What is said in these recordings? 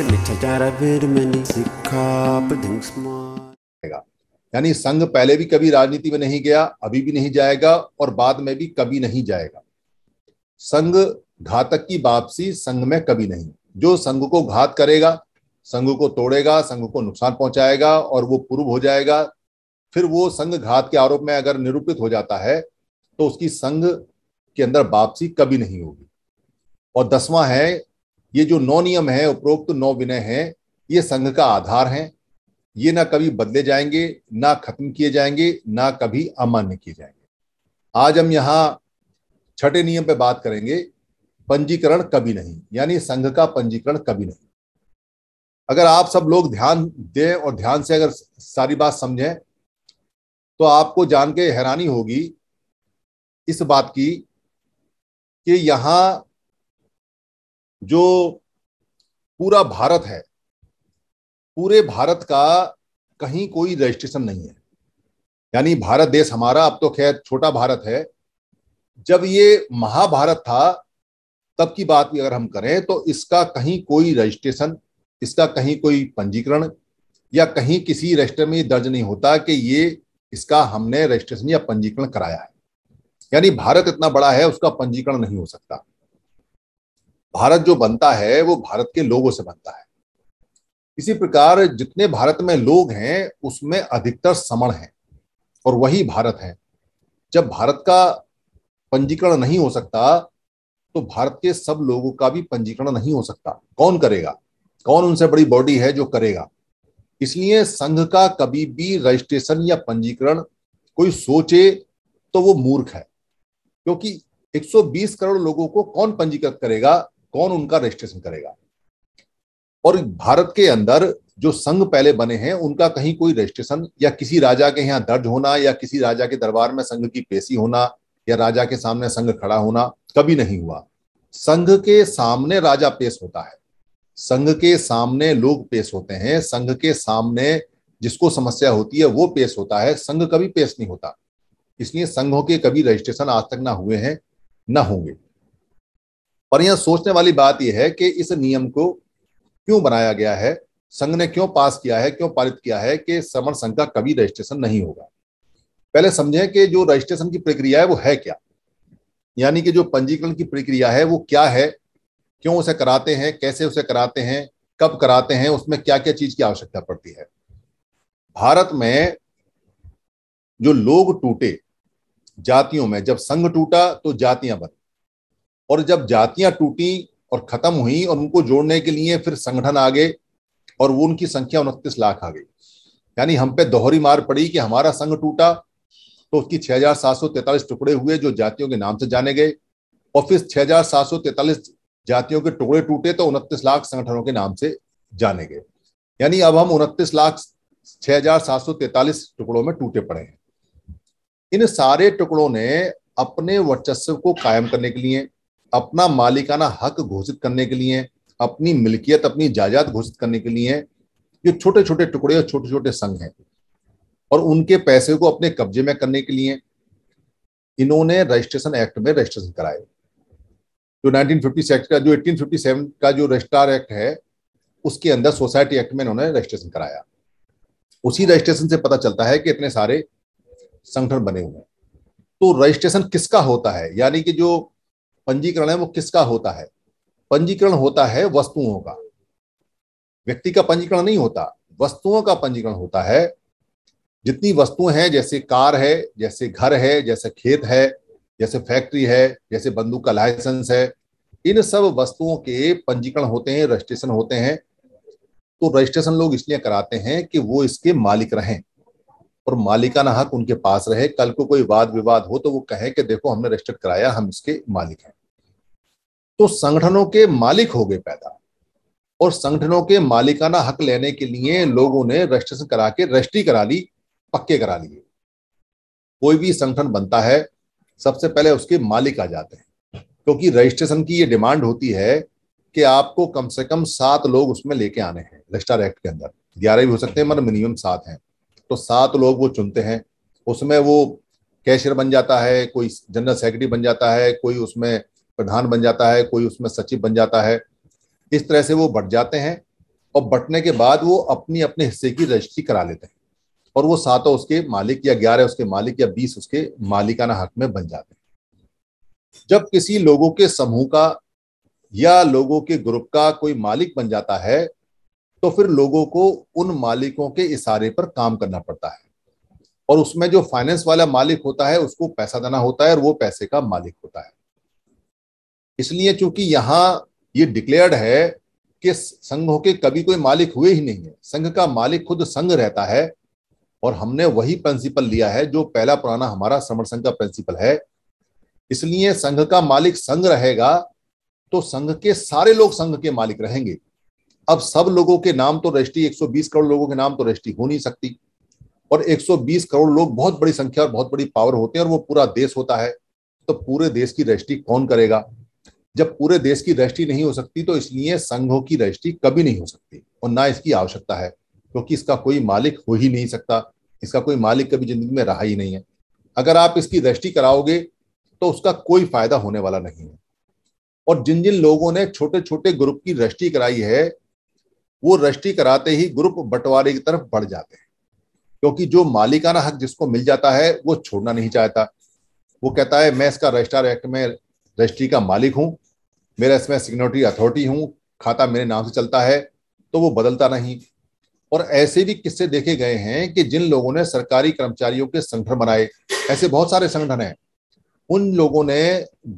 यानी संघ पहले भी कभी राजनीति में नहीं गया अभी भी नहीं जाएगा और बाद में भी कभी नहीं जाएगा संघ घातक की वापसी संघ में कभी नहीं जो संघ को घात करेगा संघ को तोड़ेगा संघ को नुकसान पहुंचाएगा और वो पूर्व हो जाएगा फिर वो संघ घात के आरोप में अगर निरूपित हो जाता है तो उसकी संघ के अंदर वापसी कभी नहीं होगी और दसवां है ये जो नौ नियम है उपरोक्त तो नौ विनय है ये संघ का आधार है ये ना कभी बदले जाएंगे ना खत्म किए जाएंगे ना कभी अमान्य किए जाएंगे आज हम यहाँ छठे नियम पे बात करेंगे पंजीकरण कभी नहीं यानी संघ का पंजीकरण कभी नहीं अगर आप सब लोग ध्यान दें और ध्यान से अगर सारी बात समझें तो आपको जान के हैरानी होगी इस बात की कि यहां जो पूरा भारत है पूरे भारत का कहीं कोई रजिस्ट्रेशन नहीं है यानी भारत देश हमारा अब तो खैर छोटा भारत है जब ये महाभारत था तब की बात भी अगर हम करें तो इसका कहीं कोई रजिस्ट्रेशन इसका कहीं कोई पंजीकरण या कहीं किसी रजिस्टर में दर्ज नहीं होता कि ये इसका हमने रजिस्ट्रेशन या पंजीकरण कराया है यानी भारत इतना बड़ा है उसका पंजीकरण नहीं हो सकता भारत जो बनता है वो भारत के लोगों से बनता है इसी प्रकार जितने भारत में लोग हैं उसमें अधिकतर समण हैं और वही भारत है जब भारत का पंजीकरण नहीं हो सकता तो भारत के सब लोगों का भी पंजीकरण नहीं हो सकता कौन करेगा कौन उनसे बड़ी बॉडी है जो करेगा इसलिए संघ का कभी भी रजिस्ट्रेशन या पंजीकरण कोई सोचे तो वो मूर्ख है क्योंकि 120 करोड़ लोगों को कौन पंजीकृत करेगा कौन उनका रजिस्ट्रेशन करेगा और भारत के अंदर जो संघ पहले बने हैं उनका कहीं कोई रजिस्ट्रेशन या किसी राजा के यहाँ दर्ज होना या किसी राजा के दरबार में संघ की पेशी होना या राजा के सामने संघ खड़ा होना कभी नहीं हुआ संघ के सामने राजा पेश होता है संघ के सामने लोग पेश होते हैं संघ के सामने जिसको समस्या होती है वो पेश होता है संघ कभी पेश नहीं होता इसलिए संघों के कभी रजिस्ट्रेशन आज तक ना हुए हैं ना होंगे पर यह सोचने वाली बात यह है कि इस नियम को क्यों बनाया गया है संघ ने क्यों पास किया है क्यों पारित किया है कि श्रवण संघ का कभी रजिस्ट्रेशन नहीं होगा पहले समझें कि जो रजिस्ट्रेशन की प्रक्रिया है वो है क्या यानी कि जो पंजीकरण की प्रक्रिया है वो क्या है क्यों उसे कराते हैं कैसे उसे कराते हैं कब कराते हैं उसमें क्या क्या चीज की आवश्यकता पड़ती है भारत में जो लोग टूटे जातियों में जब संघ टूटा तो जातियां बनी और जब जातियां टूटी और खत्म हुई और उनको जोड़ने के लिए फिर संगठन आ गए और वो उनकी संख्या उनतीस लाख आ गई यानी हम पे दोहरी मार पड़ी कि हमारा संघ टूटा तो उसकी छह हजार सात सौ तैतालीस टुकड़े हुए जो जातियों के नाम से जाने गए और फिर छह हजार सात सौ तैतालीस जातियों के टुकड़े टूटे तो उनतीस लाख संगठनों के नाम से जाने गए यानी अब हम उनतीस लाख छह हजार सात सौ तैतालीस टुकड़ों में टूटे पड़े हैं इन सारे टुकड़ों ने अपने वर्चस्व को कायम करने के लिए अपना मालिकाना हक घोषित करने के लिए अपनी मिल्कियत अपनी जायदाद घोषित करने के लिए जो छोटे छोटे टुकड़े और छोटे छोटे संघ हैं और उनके पैसे को अपने कब्जे में करने के लिए इन्होंने रजिस्ट्रेशन एक्ट में रजिस्ट्रेशन कराए जो 1950 एक्ट का जो 1857 का जो रजिस्ट्रार एक्ट है उसके अंदर सोसाइटी एक्ट में इन्होंने रजिस्ट्रेशन कराया उसी रजिस्ट्रेशन से पता चलता है कि इतने सारे संगठन बने हुए हैं तो रजिस्ट्रेशन किसका होता है यानी कि जो पंजीकरण है वो किसका होता है पंजीकरण होता है वस्तुओं का व्यक्ति का पंजीकरण नहीं होता वस्तुओं का पंजीकरण होता है जितनी वस्तुएं हैं जैसे कार है जैसे घर है जैसे खेत है जैसे फैक्ट्री है जैसे बंदूक का लाइसेंस है इन सब वस्तुओं के पंजीकरण होते हैं रजिस्ट्रेशन होते हैं तो रजिस्ट्रेशन लोग इसलिए कराते हैं कि वो इसके मालिक रहें और मालिकाना हक उनके पास रहे कल को कोई वाद विवाद हो तो वो कहे कि देखो हमने रजिस्टर कराया हम इसके मालिक हैं तो संगठनों के मालिक हो गए पैदा और संगठनों के मालिकाना हक लेने के लिए लोगों ने रजिस्ट्रेशन करा के रजिस्ट्री करा ली पक्के करा लिए कोई भी संगठन बनता है सबसे पहले उसके मालिक आ जाते हैं क्योंकि तो रजिस्ट्रेशन की ये डिमांड होती है कि आपको कम से कम सात लोग उसमें लेके आने हैं रजिस्टर एक्ट के अंदर ग्यारह भी हो सकते हैं मगर मिनिमम सात हैं तो सात लोग वो चुनते हैं उसमें वो कैशियर बन जाता है कोई जनरल सेक्रेटरी बन जाता है कोई उसमें प्रधान बन जाता है कोई उसमें सचिव बन जाता है इस तरह से वो बट जाते हैं और बटने के बाद वो अपनी अपने हिस्से की रजिस्ट्री करा लेते हैं और वो सातों उसके मालिक या ग्यारह उसके मालिक या बीस उसके मालिकाना हक में बन जाते हैं जब किसी लोगों के समूह का या लोगों के ग्रुप का कोई मालिक बन जाता है तो फिर लोगों को उन मालिकों के इशारे पर काम करना पड़ता है और उसमें जो फाइनेंस वाला मालिक होता है उसको पैसा देना होता है और वो पैसे का मालिक होता है इसलिए चूंकि यहाँ ये डिक्लेयर्ड है कि संघ के कभी कोई मालिक हुए ही नहीं है संघ का मालिक खुद संघ रहता है और हमने वही प्रिंसिपल लिया है जो पहला पुराना हमारा श्रमण संघ का प्रिंसिपल है इसलिए संघ का मालिक संघ रहेगा तो संघ के सारे लोग संघ के मालिक रहेंगे अब सब लोगों के नाम तो रजिस्ट्री 120 करोड़ लोगों के नाम तो रजिस्ट्री हो नहीं सकती और 120 करोड़ लोग बहुत बड़ी संख्या और बहुत बड़ी पावर होते हैं और वो पूरा देश होता है तो पूरे देश की रजिस्ट्री कौन करेगा जब पूरे देश की रजिस्ट्री नहीं हो सकती तो इसलिए संघों की रजिस्ट्री कभी नहीं हो सकती और ना इसकी आवश्यकता है क्योंकि इसका कोई मालिक हो ही नहीं सकता इसका कोई मालिक कभी जिंदगी में रहा ही नहीं है अगर आप इसकी रजिस्ट्री कराओगे तो उसका कोई फायदा होने वाला नहीं है और जिन जिन लोगों ने छोटे छोटे ग्रुप की रजिस्ट्री कराई है वो दृष्टि कराते ही ग्रुप बंटवारे की तरफ बढ़ जाते हैं क्योंकि जो मालिकाना हक जिसको मिल जाता है वो छोड़ना नहीं चाहता वो कहता है मैं इसका रजिस्ट्रार एक्ट में रजिस्ट्री का मालिक हूं मेरा इसमें सिक्योरिटी अथॉरिटी हूँ खाता मेरे नाम से चलता है तो वो बदलता नहीं और ऐसे भी किस्से देखे गए हैं कि जिन लोगों ने सरकारी कर्मचारियों के संगठन बनाए ऐसे बहुत सारे संगठन हैं उन लोगों ने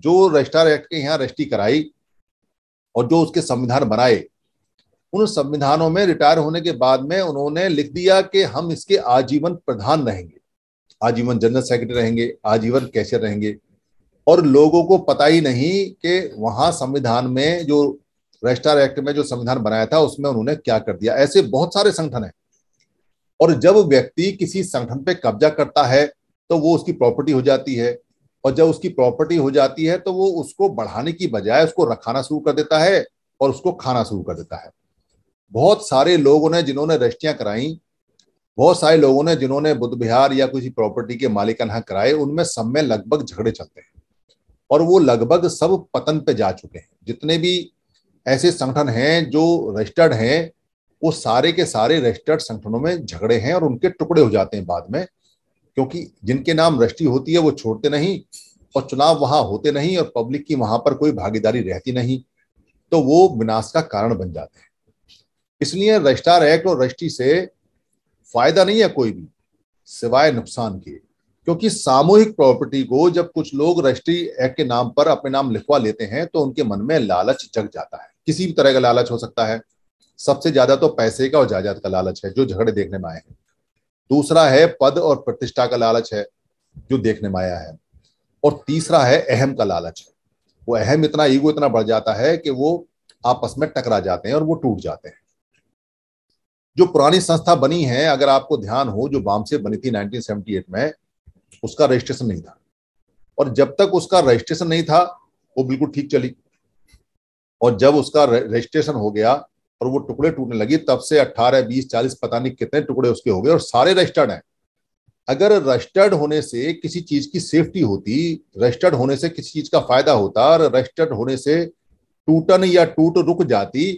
जो रजिस्ट्रार एक्ट के यहाँ रजिस्ट्री कराई और जो उसके संविधान बनाए उन संविधानों में रिटायर होने के बाद में उन्होंने लिख दिया कि हम इसके आजीवन प्रधान रहेंगे आजीवन जनरल सेक्रेटरी रहेंगे आजीवन कैशियर रहेंगे और लोगों को पता ही नहीं कि वहां संविधान में जो रजिस्ट्रार एक्ट में जो संविधान बनाया था उसमें उन्होंने क्या कर दिया ऐसे बहुत सारे संगठन हैं और जब व्यक्ति किसी संगठन पे कब्जा करता है तो वो उसकी प्रॉपर्टी हो जाती है और जब उसकी प्रॉपर्टी हो जाती है तो वो उसको बढ़ाने की बजाय उसको रखाना शुरू कर देता है और उसको खाना शुरू कर देता है बहुत सारे लोगों ने जिन्होंने रजिस्ट्रियां कराई बहुत सारे लोगों ने जिन्होंने बुद्ध विहार या किसी प्रॉपर्टी के मालिकाना कराए उनमें सब में लगभग झगड़े चलते हैं और वो लगभग सब पतन पे जा चुके हैं जितने भी ऐसे संगठन हैं जो रजिस्टर्ड हैं वो सारे के सारे रजिस्टर्ड संगठनों में झगड़े हैं और उनके टुकड़े हो जाते हैं बाद में क्योंकि जिनके नाम रजिस्ट्री होती है वो छोड़ते नहीं और चुनाव वहां होते नहीं और पब्लिक की वहां पर कोई भागीदारी रहती नहीं तो वो विनाश का कारण बन जाते हैं इसलिए रजिस्ट्रार एक्ट और रजिस्ट्री से फायदा नहीं है कोई भी सिवाय नुकसान के क्योंकि सामूहिक प्रॉपर्टी को जब कुछ लोग रजिस्ट्री एक्ट के नाम पर अपने नाम लिखवा लेते हैं तो उनके मन में लालच जग जाता है किसी भी तरह का लालच हो सकता है सबसे ज्यादा तो पैसे का और जायदाद का लालच है जो झगड़े देखने में आए हैं दूसरा है पद और प्रतिष्ठा का लालच है जो देखने में आया है और तीसरा है अहम का लालच है वो अहम इतना ईगो इतना बढ़ जाता है कि वो आपस में टकरा जाते हैं और वो टूट जाते हैं जो पुरानी संस्था बनी है अगर आपको ध्यान हो जो बाम से बनी थी 1978 में उसका रजिस्ट्रेशन नहीं था और जब तक उसका रजिस्ट्रेशन नहीं था वो बिल्कुल ठीक चली और जब उसका रजिस्ट्रेशन हो गया और वो टुकड़े टूटने लगी तब से 18, 20, 40 पता नहीं कितने टुकड़े उसके हो गए और सारे रजिस्टर्ड हैं अगर रजिस्टर्ड होने से किसी चीज की सेफ्टी होती रजिस्टर्ड होने से किसी चीज का फायदा होता और रजिस्टर्ड होने से टूटन या टूट रुक जाती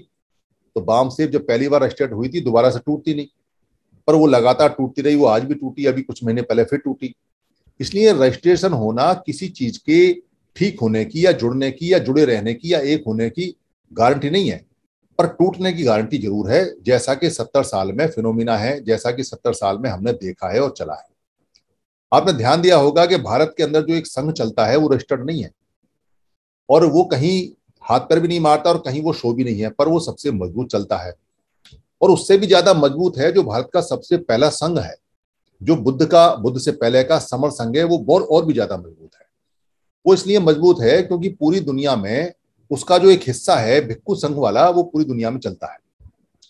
तो बाम सेफ जब पहली बार रजिस्टर्ड हुई थी दोबारा से टूटती नहीं पर वो लगातार टूटती रही वो आज भी टूटी अभी कुछ महीने पहले फिर टूटी इसलिए रजिस्ट्रेशन होना किसी चीज के ठीक होने की या जुड़ने की या जुड़े रहने की या एक होने की गारंटी नहीं है पर टूटने की गारंटी जरूर है जैसा कि सत्तर साल में फिनोमिना है जैसा कि सत्तर साल में हमने देखा है और चला है आपने ध्यान दिया होगा कि भारत के अंदर जो एक संघ चलता है वो रजिस्टर्ड नहीं है और वो कहीं हाथ पर भी नहीं मारता और कहीं वो शो भी नहीं है पर वो सबसे मजबूत चलता है और उससे भी ज्यादा मजबूत है जो भारत का सबसे पहला संघ है जो बुद्ध का बुद्ध से पहले का समर संघ है वो बहुत और भी ज्यादा मजबूत है वो इसलिए मजबूत है क्योंकि पूरी दुनिया में उसका जो एक हिस्सा है भिक्खु संघ वाला वो पूरी दुनिया में चलता है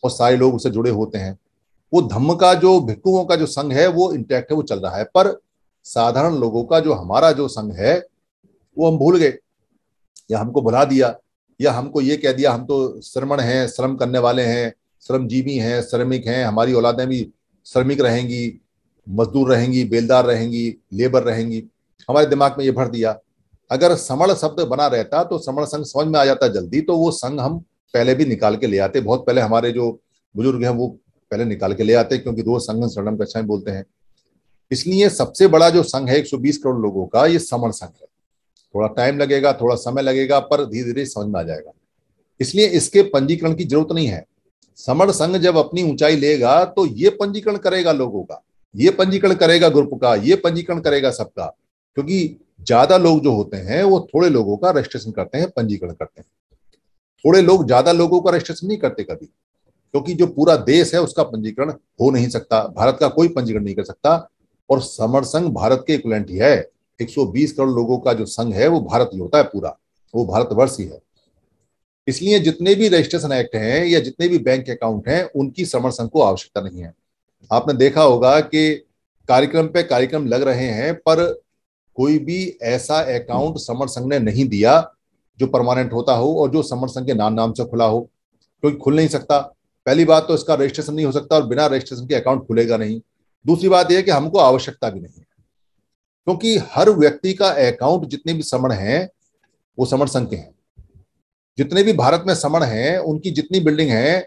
और सारे लोग उससे जुड़े होते हैं वो धम्म का जो भिक्खुओं का जो संघ है वो इंटैक्ट है वो चल रहा है पर साधारण लोगों का जो हमारा जो संघ है वो हम भूल गए या हमको भुला दिया या हमको ये कह दिया हम तो श्रमण हैं श्रम करने वाले हैं श्रमजीवी हैं श्रमिक हैं हमारी औलादें भी श्रमिक रहेंगी मजदूर रहेंगी बेलदार रहेंगी लेबर रहेंगी हमारे दिमाग में ये भर दिया अगर समण शब्द बना रहता तो समण संघ समझ में आ जाता जल्दी तो वो संघ हम पहले भी निकाल के ले आते बहुत पहले हमारे जो बुजुर्ग हैं वो पहले निकाल के ले आते क्योंकि रोज संघ शरणम कक्षाएं बोलते हैं इसलिए सबसे बड़ा जो संघ है एक करोड़ लोगों का ये समण संघ है थोड़ा टाइम लगेगा थोड़ा समय लगेगा पर धीरे धीरे समझ में आ जाएगा इसलिए इसके पंजीकरण की जरूरत नहीं है समण संघ जब अपनी ऊंचाई लेगा तो ये पंजीकरण करेगा लोगों का ये पंजीकरण करेगा ग्रुप का ये पंजीकरण करेगा सबका क्योंकि ज्यादा लोग जो होते हैं वो थोड़े लोगों का रजिस्ट्रेशन करते हैं पंजीकरण करते हैं थोड़े लोग ज्यादा लोगों का रजिस्ट्रेशन नहीं करते कभी क्योंकि जो पूरा देश है उसका पंजीकरण हो नहीं सकता भारत का कोई पंजीकरण नहीं कर सकता और समर संघ भारत के इक्वलेंट ही है 120 करोड़ लोगों का जो संघ है वो भारत ही होता है पूरा वो भारतवर्ष ही है इसलिए जितने भी रजिस्ट्रेशन एक्ट हैं या जितने भी बैंक अकाउंट हैं उनकी समर संघ को आवश्यकता नहीं है आपने देखा होगा कि कार्यक्रम पे कार्यक्रम लग रहे हैं पर कोई भी ऐसा अकाउंट समर संघ ने नहीं दिया जो परमानेंट होता हो और जो समर संघ के नाम नाम से खुला हो क्योंकि खुल नहीं सकता पहली बात तो इसका रजिस्ट्रेशन नहीं हो सकता और बिना रजिस्ट्रेशन के अकाउंट खुलेगा नहीं दूसरी बात यह कि हमको आवश्यकता भी नहीं है क्योंकि हर व्यक्ति का अकाउंट जितने भी समण हैं वो समण संघ के हैं जितने भी भारत में समण हैं उनकी जितनी बिल्डिंग है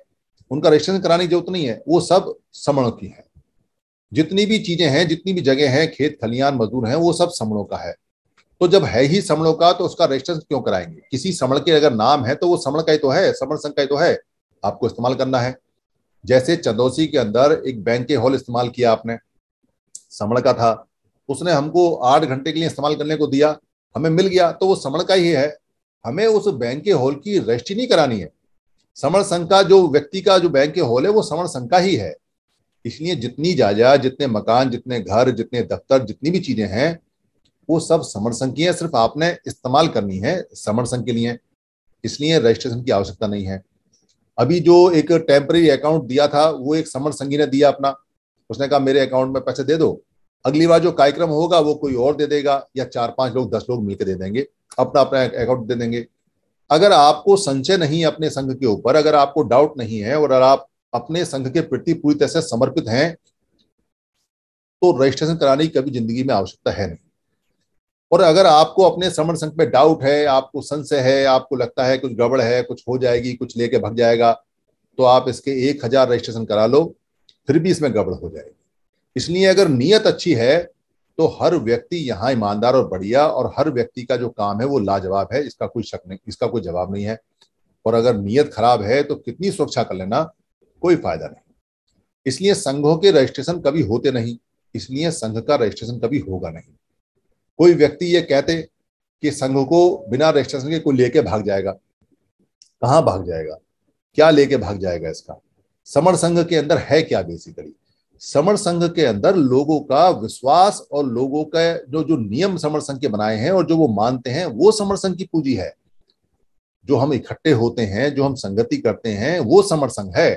उनका रजिस्ट्रेशन कराने की जरूरत नहीं है वो सब समणों की है जितनी भी चीजें हैं जितनी भी जगह है खेत खलियान मजदूर हैं वो सब समणों का है तो जब है ही समणों का तो उसका रजिस्ट्रेशन क्यों कराएंगे किसी समण के अगर नाम है तो वो समण का ही तो है समण संघ का ही तो है आपको इस्तेमाल करना है जैसे चंदौसी के अंदर एक बैंके हॉल इस्तेमाल किया आपने समण का था उसने हमको आठ घंटे के लिए इस्तेमाल करने को दिया हमें मिल गया तो वो समण का ही है हमें उस बैंक के हॉल की रजिस्ट्री नहीं करानी है समण संघ का जो व्यक्ति का जो बैंक के हॉल है वो समण संघ का ही है इसलिए जितनी जायदाद जितने मकान जितने घर जितने दफ्तर जितनी भी चीजें हैं वो सब समण संघ की है सिर्फ आपने इस्तेमाल करनी है समण संघ के लिए इसलिए रजिस्ट्रेशन की आवश्यकता नहीं है अभी जो एक टेम्प्रेरी अकाउंट दिया था वो एक समण संघी ने दिया अपना उसने कहा मेरे अकाउंट में पैसे दे दो अगली बार जो कार्यक्रम होगा वो कोई और दे देगा या चार पांच लोग दस लोग मिलकर दे देंगे अपना अपना अकाउंट दे देंगे अगर आपको संचय नहीं है अपने संघ के ऊपर अगर आपको डाउट नहीं है और अगर आप अपने संघ के प्रति पूरी तरह से समर्पित हैं तो रजिस्ट्रेशन कराने की कभी जिंदगी में आवश्यकता है नहीं और अगर आपको अपने श्रमण संघ में डाउट है आपको संशय है आपको लगता है कुछ गड़बड़ है कुछ हो जाएगी कुछ लेके भग जाएगा तो आप इसके एक हजार रजिस्ट्रेशन करा लो फिर भी इसमें गड़बड़ हो जाएगी इसलिए अगर नीयत अच्छी है तो हर व्यक्ति यहाँ ईमानदार और बढ़िया और हर व्यक्ति का जो काम है वो लाजवाब है इसका कोई शक नहीं इसका कोई जवाब नहीं है और अगर नीयत खराब है तो कितनी सुरक्षा कर लेना कोई फायदा नहीं इसलिए संघों के रजिस्ट्रेशन कभी होते नहीं इसलिए संघ का रजिस्ट्रेशन कभी होगा नहीं कोई व्यक्ति ये कहते कि संघ को बिना रजिस्ट्रेशन के कोई लेके भाग जाएगा कहाँ भाग जाएगा क्या लेके भाग जाएगा इसका समर संघ के अंदर है क्या बेसिकली समर संघ के अंदर लोगों का विश्वास और लोगों का जो जो नियम समर संघ के बनाए हैं और जो वो मानते हैं वो समर संघ की पूंजी है जो हम इकट्ठे होते हैं जो हम संगति करते हैं वो समर संघ है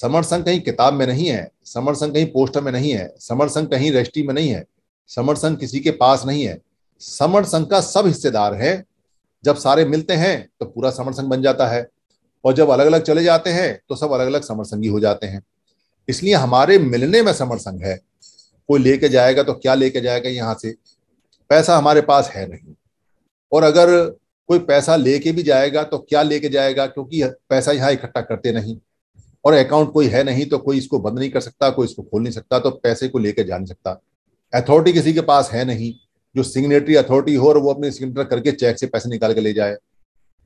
समर संघ कहीं किताब में नहीं है समर संघ कहीं पोस्टर में नहीं है समर संघ कहीं रजिस्ट्री में नहीं है समर संघ किसी के पास नहीं है समर संघ का सब हिस्सेदार है जब सारे मिलते हैं तो पूरा समर संघ बन जाता है और जब अलग अलग चले जाते हैं तो सब अलग अलग समर संघी हो जाते हैं इसलिए हमारे मिलने में समर संघ है कोई लेके जाएगा तो क्या लेके जाएगा यहाँ से पैसा हमारे पास है नहीं और अगर कोई पैसा लेके भी जाएगा तो क्या लेके जाएगा क्योंकि पैसा यहाँ इकट्ठा करते नहीं और अकाउंट कोई है नहीं तो कोई इसको बंद नहीं कर सकता कोई इसको खोल नहीं सकता तो पैसे को लेके जा नहीं सकता अथॉरिटी किसी के पास है नहीं जो सिग्नेटरी अथॉरिटी हो और वो अपने सिग्नेटर करके चेक से पैसे निकाल के ले जाए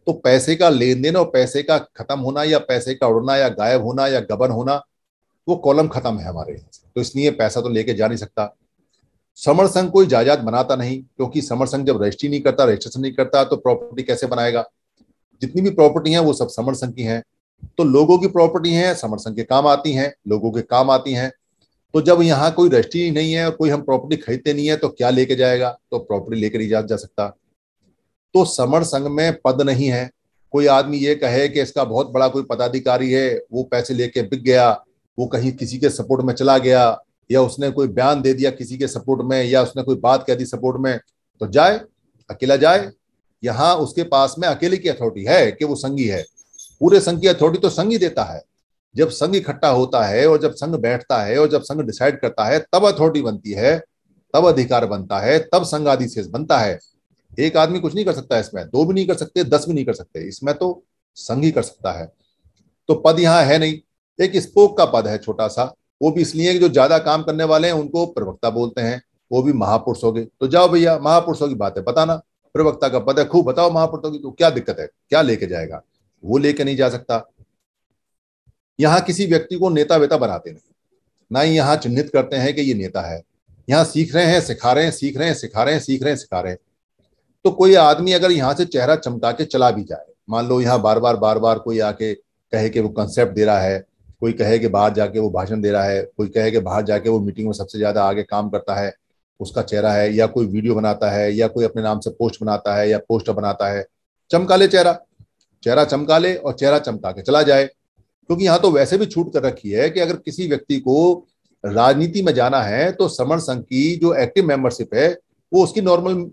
तो पैसे का लेन देन और पैसे का खत्म होना या पैसे का उड़ना या गायब होना या गबन होना वो कॉलम खत्म है हमारे तो इसलिए पैसा तो लेके जा नहीं सकता समर संघ कोई जायदाद बनाता नहीं क्योंकि समर संघ जब रजिस्ट्री नहीं करता रजिस्ट्रेशन नहीं करता तो प्रॉपर्टी कैसे बनाएगा जितनी भी प्रॉपर्टी है वो सब समर संघ की है तो लोगों की प्रॉपर्टी है समर संघ के काम आती है लोगों के काम आती है तो जब यहाँ कोई रजिस्ट्री नहीं है और कोई हम प्रॉपर्टी खरीदते नहीं है तो क्या लेके जाएगा तो प्रॉपर्टी लेकर नहीं जा, जा सकता तो समर संघ में पद नहीं है कोई आदमी ये कहे कि इसका बहुत बड़ा कोई पदाधिकारी है वो पैसे लेके बिक गया वो कहीं किसी के सपोर्ट में चला गया या उसने कोई बयान दे दिया किसी के सपोर्ट में या उसने कोई बात कह दी सपोर्ट में तो जाए अकेला जाए यहां उसके पास में अकेले की अथॉरिटी है कि वो संघी है पूरे संघ की अथॉरिटी तो संघ ही देता है जब संघ इकट्ठा होता है और जब संघ बैठता है और जब संघ डिसाइड करता है तब अथॉरिटी बनती है तब अधिकार बनता है तब संघ आदि से बनता है एक आदमी कुछ नहीं कर सकता इसमें दो भी नहीं कर सकते दस भी नहीं कर सकते इसमें तो संघ ही कर सकता है तो पद यहां है नहीं एक स्पोक का पद है छोटा सा वो भी इसलिए कि जो ज्यादा काम करने वाले हैं उनको प्रवक्ता बोलते हैं वो भी महापुरुष हो गए तो जाओ भैया महापुरुषों की बात है बताना प्रवक्ता का पद है खूब बताओ महापुरुषों की तो क्या दिक्कत है क्या लेके जाएगा वो लेके नहीं जा सकता यहाँ किसी व्यक्ति को नेता वेता बनाते नहीं ना ही यहाँ चिन्हित करते हैं कि ये नेता है यहाँ सीख रहे हैं सिखा रहे हैं सीख रहे हैं सिखा रहे हैं सीख रहे हैं सिखा रहे हैं तो कोई आदमी अगर यहाँ से चेहरा चमका के चला भी जाए मान लो यहाँ बार बार बार बार कोई आके कहे कि वो कंसेप्ट दे रहा है कोई कहे कि बाहर जाके वो भाषण दे रहा है कोई कहे कि बाहर जाके वो मीटिंग में सबसे ज्यादा आगे काम करता है उसका चेहरा है या कोई वीडियो बनाता है या कोई अपने नाम से पोस्ट बनाता है या पोस्टर बनाता है चमका ले चेहरा चेहरा चमका ले और चेहरा चमका के चला जाए क्योंकि यहाँ तो वैसे भी छूट कर रखी है कि अगर किसी व्यक्ति को राजनीति में जाना है तो श्रवण संघ की जो एक्टिव मेंबरशिप है वो उसकी नॉर्मल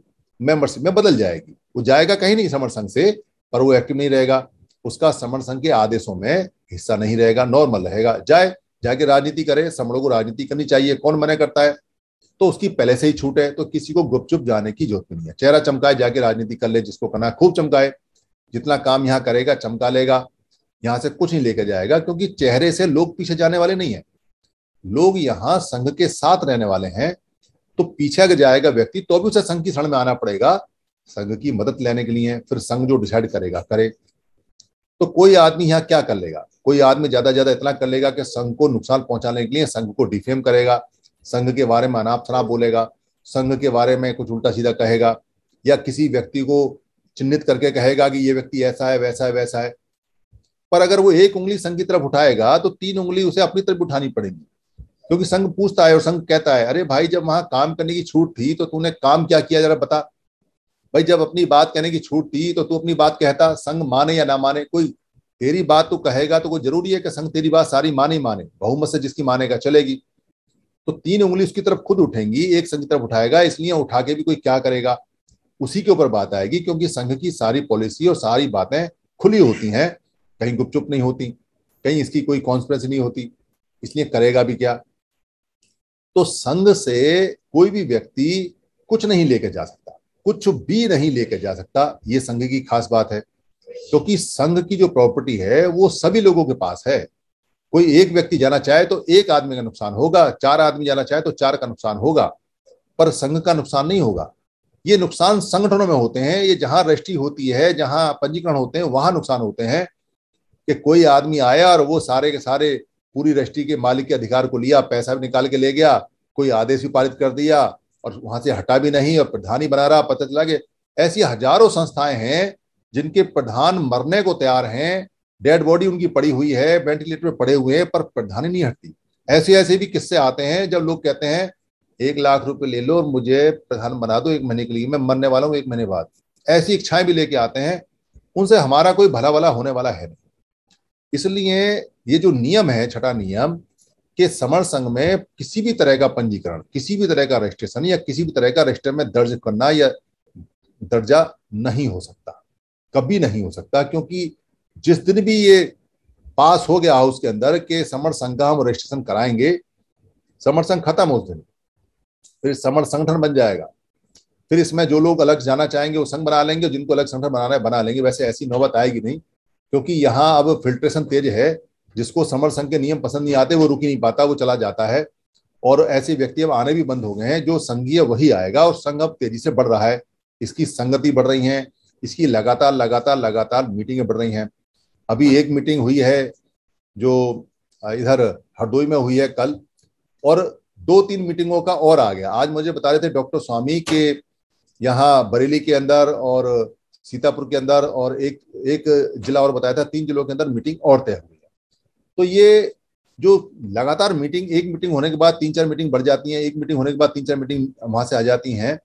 मेंबरशिप में बदल जाएगी वो जाएगा कहीं नहीं समर संघ से पर वो एक्टिव नहीं रहेगा उसका समण संघ के आदेशों में हिस्सा नहीं रहेगा नॉर्मल रहेगा जाए जाके राजनीति करे समणों को राजनीति करनी चाहिए कौन मना करता है तो उसकी पहले से ही छूट है तो किसी को गुपचुप जाने की जरूरत नहीं है चेहरा चमकाए जाके राजनीति कर ले जिसको करना खूब चमकाए जितना काम यहाँ करेगा चमका लेगा यहां से कुछ नहीं लेकर जाएगा क्योंकि चेहरे से लोग पीछे जाने वाले नहीं है लोग यहाँ संघ के साथ रहने वाले हैं तो पीछे अगर जाएगा व्यक्ति तो भी उसे संघ की क्षण में आना पड़ेगा संघ की मदद लेने के लिए फिर संघ जो डिसाइड करेगा करे तो कोई आदमी यहाँ क्या कर लेगा कोई आदमी ज्यादा ज्यादा इतना कर लेगा कि संघ को नुकसान पहुंचाने के लिए संघ को डिफेम करेगा संघ के बारे में अनाप शनाप बोलेगा संघ के बारे में कुछ उल्टा सीधा कहेगा या किसी व्यक्ति को चिन्हित करके कहेगा कि ये व्यक्ति ऐसा है वैसा है वैसा है पर अगर वो एक उंगली संघ की तरफ उठाएगा तो तीन उंगली उसे अपनी तरफ उठानी पड़ेगी क्योंकि संघ पूछता है और संघ कहता है अरे भाई जब वहां काम करने की छूट थी तो तूने काम क्या किया जरा बता भाई जब अपनी बात कहने की छूट थी तो तू अपनी बात कहता संघ माने या ना माने कोई तेरी बात तो कहेगा तो कोई जरूरी है कि संघ तेरी बात सारी माने माने बहुमत से जिसकी मानेगा चलेगी तो तीन उंगली उसकी तरफ खुद उठेंगी एक संघ की तरफ उठाएगा इसलिए उठा के भी कोई क्या करेगा उसी के ऊपर बात आएगी क्योंकि संघ की सारी पॉलिसी और सारी बातें खुली होती हैं कहीं गुपचुप नहीं होती कहीं इसकी कोई कॉन्फ्रेंस नहीं होती इसलिए करेगा भी क्या तो संघ से कोई भी व्यक्ति कुछ नहीं लेकर जा सकता कुछ भी नहीं लेकर जा सकता ये संघ की खास बात है क्योंकि तो संघ की जो प्रॉपर्टी है वो सभी लोगों के पास है कोई एक व्यक्ति जाना चाहे तो एक आदमी का नुकसान होगा चार आदमी जाना चाहे तो चार का नुकसान होगा पर संघ का नुकसान नहीं होगा ये नुकसान संगठनों में होते हैं ये जहां रजिस्ट्री होती है जहां पंजीकरण होते हैं वहां नुकसान होते हैं कि कोई आदमी आया और वो सारे के सारे पूरी रजिस्ट्री के मालिक के अधिकार को लिया पैसा भी निकाल के ले गया कोई आदेश भी पारित कर दिया और वहां से हटा भी नहीं और प्रधान ही बना रहा पता चला कि ऐसी हजारों संस्थाएं हैं जिनके प्रधान मरने को तैयार हैं डेड बॉडी उनकी पड़ी हुई है वेंटिलेटर में पड़े हुए हैं पर प्रधान ही नहीं हटती ऐसे ऐसे भी किस्से आते हैं जब लोग कहते हैं एक लाख रुपए ले लो और मुझे प्रधान बना दो एक महीने के लिए मैं मरने वाला हूँ एक महीने बाद ऐसी इच्छाएं भी लेके आते हैं उनसे हमारा कोई भला वाला होने वाला है नहीं इसलिए ये जो नियम है छठा नियम कि समर संघ में किसी भी तरह का पंजीकरण किसी भी तरह का रजिस्ट्रेशन या किसी भी तरह का रजिस्टर में दर्ज करना या दर्जा नहीं हो सकता कभी नहीं हो सकता क्योंकि जिस दिन भी ये पास हो गया हाउस के अंदर के समर संघ का हम रजिस्ट्रेशन कराएंगे समर संघ खत्म उस दिन फिर समर संगठन बन जाएगा फिर इसमें जो लोग अलग जाना चाहेंगे वो संघ बना लेंगे जिनको अलग संगठन बनाना है बना लेंगे वैसे ऐसी नौबत आएगी नहीं क्योंकि यहाँ अब फिल्ट्रेशन तेज है जिसको समर संघ के नियम पसंद नहीं आते वो रुक ही नहीं पाता वो चला जाता है और ऐसे व्यक्ति अब आने भी बंद हो गए हैं जो संघीय वही आएगा और संघ अब तेजी से बढ़ रहा है इसकी संगति बढ़ रही है इसकी लगातार लगातार लगातार मीटिंगें बढ़ रही हैं अभी एक मीटिंग हुई है जो इधर हरदोई में हुई है कल और दो तीन मीटिंगों का और आ गया आज मुझे बता रहे थे डॉक्टर स्वामी के यहाँ बरेली के अंदर और सीतापुर के अंदर और एक एक जिला और बताया था तीन जिलों के अंदर मीटिंग और तय हुई तो ये जो लगातार मीटिंग एक मीटिंग होने के बाद तीन चार मीटिंग बढ़ जाती हैं एक मीटिंग होने के बाद तीन चार मीटिंग वहां से आ जाती हैं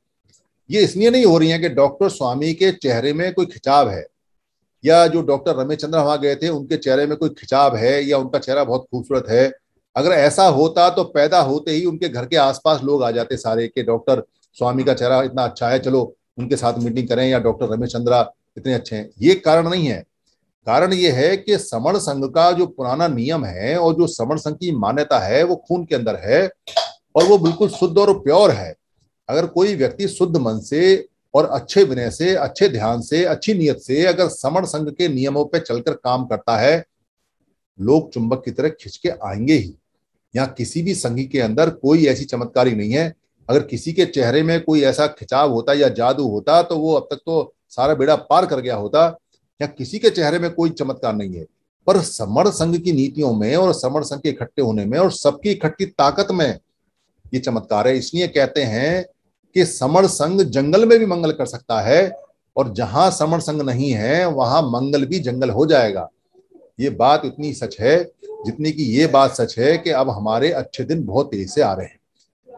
ये इसलिए नहीं हो रही है कि डॉक्टर स्वामी के चेहरे में कोई खिंचाव है या जो डॉक्टर रमेश चंद्र वहां गए थे उनके चेहरे में कोई खिंचाव है या उनका चेहरा बहुत खूबसूरत है अगर ऐसा होता तो पैदा होते ही उनके घर के आसपास लोग आ जाते सारे के डॉक्टर स्वामी का चेहरा इतना अच्छा है चलो उनके साथ मीटिंग करें या डॉक्टर रमेश चंद्रा इतने अच्छे हैं ये कारण नहीं है कारण यह है कि समण संघ का जो पुराना नियम है और जो समण संघ की मान्यता है वो खून के अंदर है और वो बिल्कुल शुद्ध और प्योर है अगर कोई व्यक्ति शुद्ध मन से और अच्छे विनय से अच्छे ध्यान से अच्छी नियत से अगर समण संघ के नियमों पर चलकर काम करता है लोग चुंबक की तरह खिंच के आएंगे ही यहाँ किसी भी संघी के अंदर कोई ऐसी चमत्कारी नहीं है अगर किसी के चेहरे में कोई ऐसा खिंचाव होता या जादू होता तो वो अब तक तो सारा बेड़ा पार कर गया होता या किसी के चेहरे में कोई चमत्कार नहीं है पर समर संघ की नीतियों में और समर संघ के इकट्ठे होने में और सबकी इकट्ठी ताकत में ये चमत्कार है इसलिए कहते हैं कि समर संघ जंगल में भी मंगल कर सकता है और जहां समर संघ नहीं है वहां मंगल भी जंगल हो जाएगा ये बात इतनी सच है जितनी कि ये बात सच है कि अब हमारे अच्छे दिन बहुत तेजी से आ रहे हैं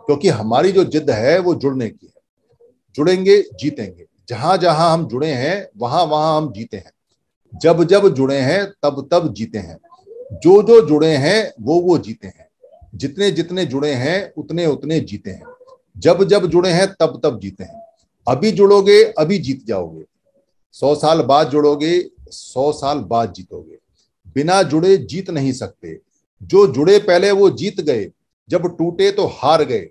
क्योंकि हमारी जो जिद है वो जुड़ने की है जुड़ेंगे जीतेंगे जहां जहां हम जुड़े हैं वहां वहां हम जीते हैं जब जब जुड़े हैं तब तब जीते हैं जो जो जुड़े हैं वो वो जीते हैं जितने जितने जुड़े हैं उतने उतने जीते हैं जब जब जुड़े हैं तब तब जीते हैं अभी जुड़ोगे अभी जीत जाओगे सौ साल बाद जुड़ोगे सौ साल बाद जीतोगे बिना जुड़े जीत नहीं सकते जो जुड़े पहले वो जीत गए जब टूटे तो हार गए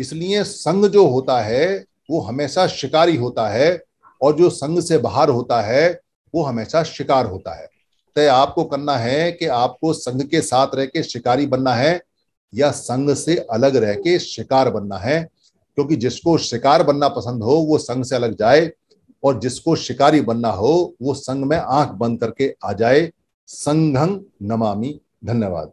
इसलिए संघ जो होता है वो हमेशा शिकारी होता है और जो संघ से बाहर होता है वो हमेशा शिकार होता है तय तो आपको करना है कि आपको संघ के साथ रह के शिकारी बनना है या संघ से अलग रह के शिकार बनना है क्योंकि जिसको शिकार बनना पसंद हो वो संघ से अलग जाए और जिसको शिकारी बनना हो वो संघ में आंख बंद करके आ जाए संघं नमामि धन्यवाद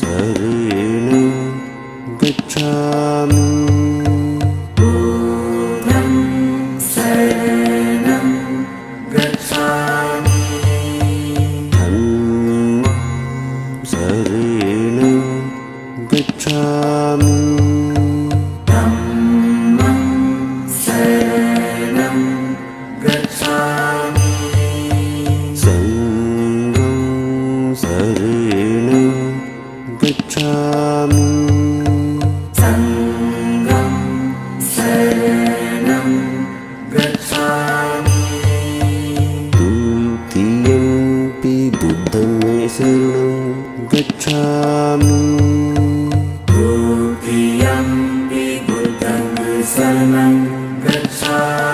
रेण गच्छामि पि बुद्धमेसरं गच्छाम कुतियं पि बुद्धमेसनं गच्छाम